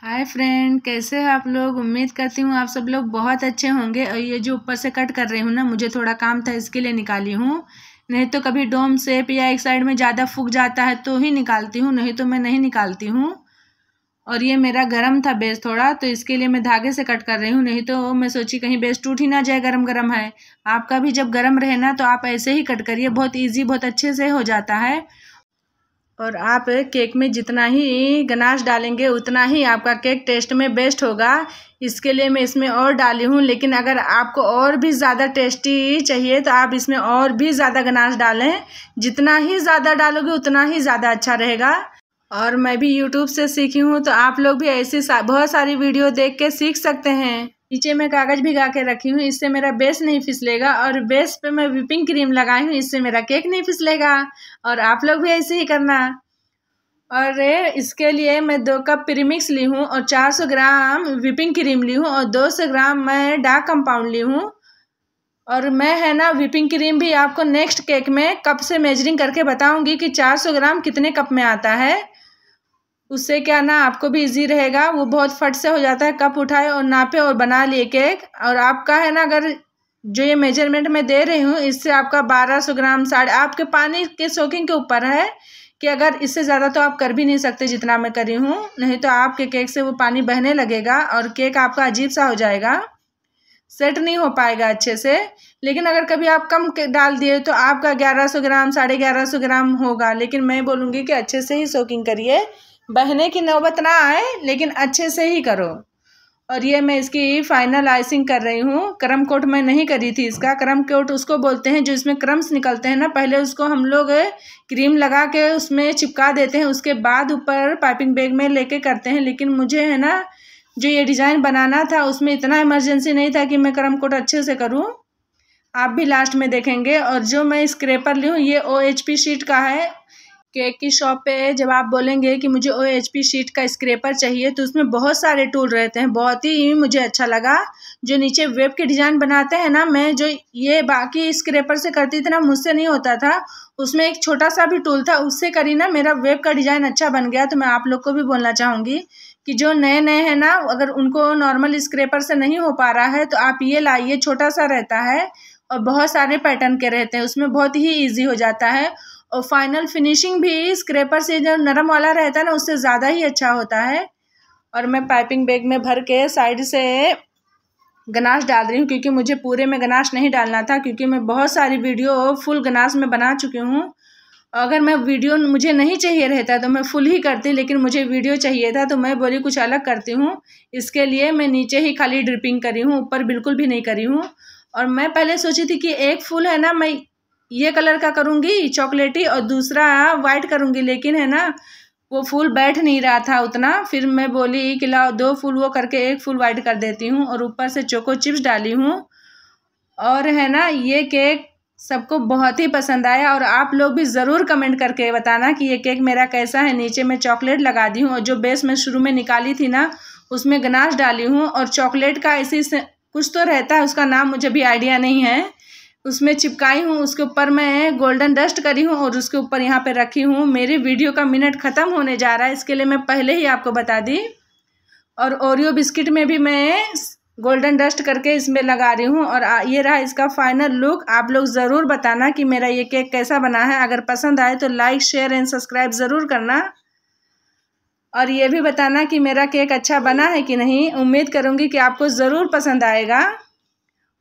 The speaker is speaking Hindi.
हाय फ्रेंड कैसे हैं आप लोग उम्मीद करती हूँ आप सब लोग बहुत अच्छे होंगे और ये जो ऊपर से कट कर रही हूँ ना मुझे थोड़ा काम था इसके लिए निकाली हूँ नहीं तो कभी डोम सेप या एक साइड में ज़्यादा फूक जाता है तो ही निकालती हूँ नहीं तो मैं नहीं निकालती हूँ और ये मेरा गर्म था बेस थोड़ा तो इसके लिए मैं धागे से कट कर रही हूँ नहीं तो मैं सोची कहीं बेस टूट ही ना जाए गर्म गर्म है आपका भी जब गर्म रहे ना तो आप ऐसे ही कट करिए बहुत ईजी बहुत अच्छे से हो जाता है और आप केक में जितना ही गनाश डालेंगे उतना ही आपका केक टेस्ट में बेस्ट होगा इसके लिए मैं इसमें और डाली हूँ लेकिन अगर आपको और भी ज़्यादा टेस्टी चाहिए तो आप इसमें और भी ज़्यादा गनाश डालें जितना ही ज़्यादा डालोगे उतना ही ज़्यादा अच्छा रहेगा और मैं भी यूट्यूब से सीखी हूँ तो आप लोग भी ऐसी सा, बहुत सारी वीडियो देख के सीख सकते हैं नीचे मैं कागज़ भिगा के रखी हूँ इससे मेरा बेस नहीं फिसलेगा और बेस पे मैं व्हीपिंग क्रीम लगाई हूँ इससे मेरा केक नहीं फिसलेगा और आप लोग भी ऐसे ही करना और इसके लिए मैं दो कप प्रीमिक्स ली हूँ और 400 ग्राम विपिंग क्रीम ली हूँ और 200 ग्राम मैं डार्क कंपाउंड ली हूँ और मैं है ना विपिंग क्रीम भी आपको नेक्स्ट केक में कप से मेजरिंग करके बताऊँगी कि चार ग्राम कितने कप में आता है उससे क्या ना आपको भी इजी रहेगा वो बहुत फट से हो जाता है कप उठाए और नापे और बना लिए केक और आपका है ना अगर जो ये मेजरमेंट मैं दे रही हूँ इससे आपका बारह सौ ग्राम साढ़े आपके पानी के सोकिंग के ऊपर है कि अगर इससे ज़्यादा तो आप कर भी नहीं सकते जितना मैं करी हूँ नहीं तो आपके केक से वो पानी बहने लगेगा और केक आपका अजीब सा हो जाएगा सेट नहीं हो पाएगा अच्छे से लेकिन अगर कभी आप कम डाल दिए तो आपका ग्यारह सौ ग्राम साढ़े ग्यारह सौ ग्राम होगा लेकिन मैं बोलूँगी कि अच्छे से ही सोकिंग करिए बहने की नौबत ना आए लेकिन अच्छे से ही करो और ये मैं इसकी फाइनल आइसिंग कर रही हूँ क्रम कोट मैं नहीं करी थी इसका क्रम कोट उसको बोलते हैं जो इसमें क्रम्स निकलते हैं ना पहले उसको हम लोग क्रीम लगा के उसमें चिपका देते हैं उसके बाद ऊपर पाइपिंग बैग में लेके करते हैं लेकिन मुझे है ना जो ये डिज़ाइन बनाना था उसमें इतना इमरजेंसी नहीं था कि मैं क्रम कोट अच्छे से करूँ आप भी लास्ट में देखेंगे और जो मैं स्क्रेपर ली हूँ ये ओ शीट का है केक की शॉप पे जब आप बोलेंगे कि मुझे ओ एच पी शीट का स्क्रेपर चाहिए तो उसमें बहुत सारे टूल रहते हैं बहुत ही मुझे अच्छा लगा जो नीचे वेब के डिज़ाइन बनाते हैं ना मैं जो ये बाकी स्क्रेपर से करती थी ना मुझसे नहीं होता था उसमें एक छोटा सा भी टूल था उससे करी ना मेरा वेब का डिज़ाइन अच्छा बन गया तो मैं आप लोग को भी बोलना चाहूँगी कि जो नए नए हैं ना अगर उनको नॉर्मल स्क्रेपर से नहीं हो पा रहा है तो आप ये लाइए छोटा सा रहता है और बहुत सारे पैटर्न के रहते हैं उसमें बहुत ही ईजी हो जाता है और फाइनल फिनिशिंग भी स्क्रेपर से जो नरम वाला रहता है ना उससे ज़्यादा ही अच्छा होता है और मैं पाइपिंग बैग में भर के साइड से गनाश डाल रही हूँ क्योंकि मुझे पूरे में गनाश नहीं डालना था क्योंकि मैं बहुत सारी वीडियो फुल गनाश में बना चुकी हूँ अगर मैं वीडियो मुझे नहीं चाहिए रहता तो मैं फुल ही करती लेकिन मुझे वीडियो चाहिए था तो मैं बोली कुछ अलग करती हूँ इसके लिए मैं नीचे ही खाली ड्रिपिंग करी हूँ ऊपर बिल्कुल भी नहीं करी हूँ और मैं पहले सोची थी कि एक फुल है ना मैं ये कलर का करूँगी चॉकलेटी और दूसरा वाइट करूँगी लेकिन है ना वो फूल बैठ नहीं रहा था उतना फिर मैं बोली कि लाओ दो फूल वो करके एक फूल वाइट कर देती हूँ और ऊपर से चोको चिप्स डाली हूँ और है ना ये केक सबको बहुत ही पसंद आया और आप लोग भी ज़रूर कमेंट करके बताना कि ये केक मेरा कैसा है नीचे मैं चॉकलेट लगा दी हूँ और जो बेस मैं शुरू में निकाली थी ना उसमें गनाश डाली हूँ और चॉकलेट का ऐसी कुछ तो रहता है उसका नाम मुझे भी आइडिया नहीं है उसमें चिपकाई हूँ उसके ऊपर मैं गोल्डन डस्ट करी हूँ और उसके ऊपर यहाँ पे रखी हूँ मेरे वीडियो का मिनट ख़त्म होने जा रहा है इसके लिए मैं पहले ही आपको बता दी और ओरियो बिस्किट में भी मैं गोल्डन डस्ट करके इसमें लगा रही हूँ और ये रहा इसका फाइनल लुक आप लोग ज़रूर बताना कि मेरा ये केक कैसा बना है अगर पसंद आए तो लाइक शेयर एंड सब्सक्राइब ज़रूर करना और ये भी बताना कि मेरा केक अच्छा बना है कि नहीं उम्मीद करूँगी कि आपको ज़रूर पसंद आएगा